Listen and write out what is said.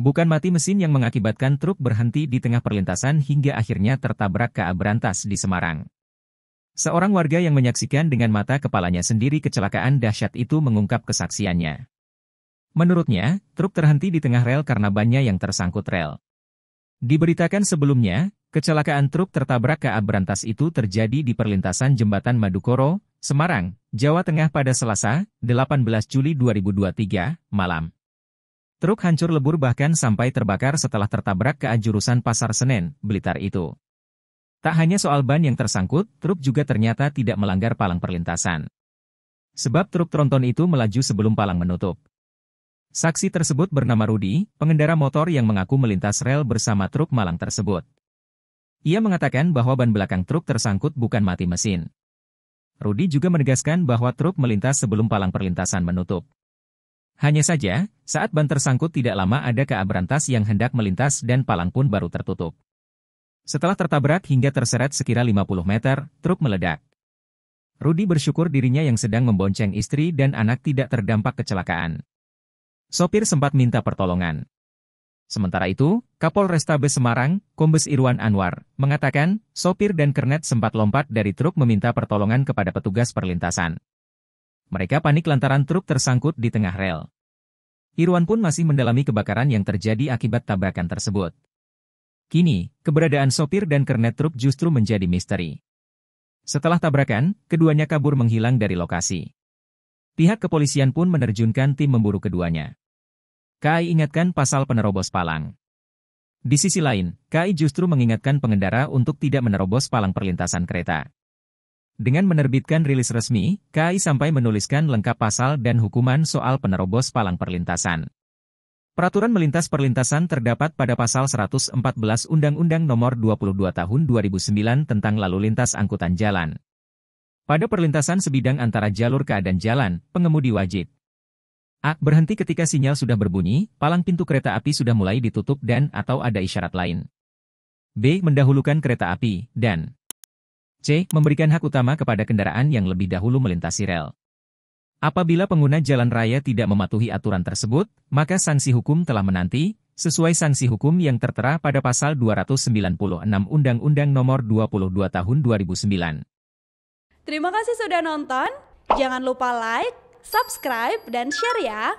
Bukan mati mesin yang mengakibatkan truk berhenti di tengah perlintasan hingga akhirnya tertabrak ke Abrantas di Semarang. Seorang warga yang menyaksikan dengan mata kepalanya sendiri kecelakaan dahsyat itu mengungkap kesaksiannya. Menurutnya, truk terhenti di tengah rel karena bannya yang tersangkut rel. Diberitakan sebelumnya, kecelakaan truk tertabrak ke Abrantas itu terjadi di perlintasan jembatan Madukoro, Semarang, Jawa Tengah pada Selasa, 18 Juli 2023, malam. Truk hancur lebur bahkan sampai terbakar setelah tertabrak ke jurusan Pasar Senen, Blitar itu. Tak hanya soal ban yang tersangkut, truk juga ternyata tidak melanggar palang perlintasan. Sebab truk tronton itu melaju sebelum palang menutup. Saksi tersebut bernama Rudi, pengendara motor yang mengaku melintas rel bersama truk malang tersebut. Ia mengatakan bahwa ban belakang truk tersangkut bukan mati mesin. Rudi juga menegaskan bahwa truk melintas sebelum palang perlintasan menutup. Hanya saja, saat ban tersangkut tidak lama ada keabrantas yang hendak melintas dan palang pun baru tertutup. Setelah tertabrak hingga terseret sekira 50 meter, truk meledak. Rudi bersyukur dirinya yang sedang membonceng istri dan anak tidak terdampak kecelakaan. Sopir sempat minta pertolongan. Sementara itu, Kapolrestabes Semarang, Kombes Irwan Anwar, mengatakan, sopir dan kernet sempat lompat dari truk meminta pertolongan kepada petugas perlintasan. Mereka panik lantaran truk tersangkut di tengah rel. Irwan pun masih mendalami kebakaran yang terjadi akibat tabrakan tersebut. Kini, keberadaan sopir dan kernet truk justru menjadi misteri. Setelah tabrakan, keduanya kabur menghilang dari lokasi. Pihak kepolisian pun menerjunkan tim memburu keduanya. KAI ingatkan pasal penerobos palang. Di sisi lain, KAI justru mengingatkan pengendara untuk tidak menerobos palang perlintasan kereta. Dengan menerbitkan rilis resmi, KAI sampai menuliskan lengkap pasal dan hukuman soal penerobos palang perlintasan. Peraturan melintas perlintasan terdapat pada pasal 114 Undang-Undang Nomor 22 Tahun 2009 tentang Lalu Lintas Angkutan Jalan. Pada perlintasan sebidang antara jalur KA dan jalan, pengemudi wajib A. Berhenti ketika sinyal sudah berbunyi, palang pintu kereta api sudah mulai ditutup dan atau ada isyarat lain. B. Mendahulukan kereta api, dan C. Memberikan hak utama kepada kendaraan yang lebih dahulu melintasi rel. Apabila pengguna jalan raya tidak mematuhi aturan tersebut, maka sanksi hukum telah menanti, sesuai sanksi hukum yang tertera pada pasal 296 Undang-Undang Nomor 22 Tahun 2009. Terima kasih sudah nonton. Jangan lupa like, subscribe, dan share ya.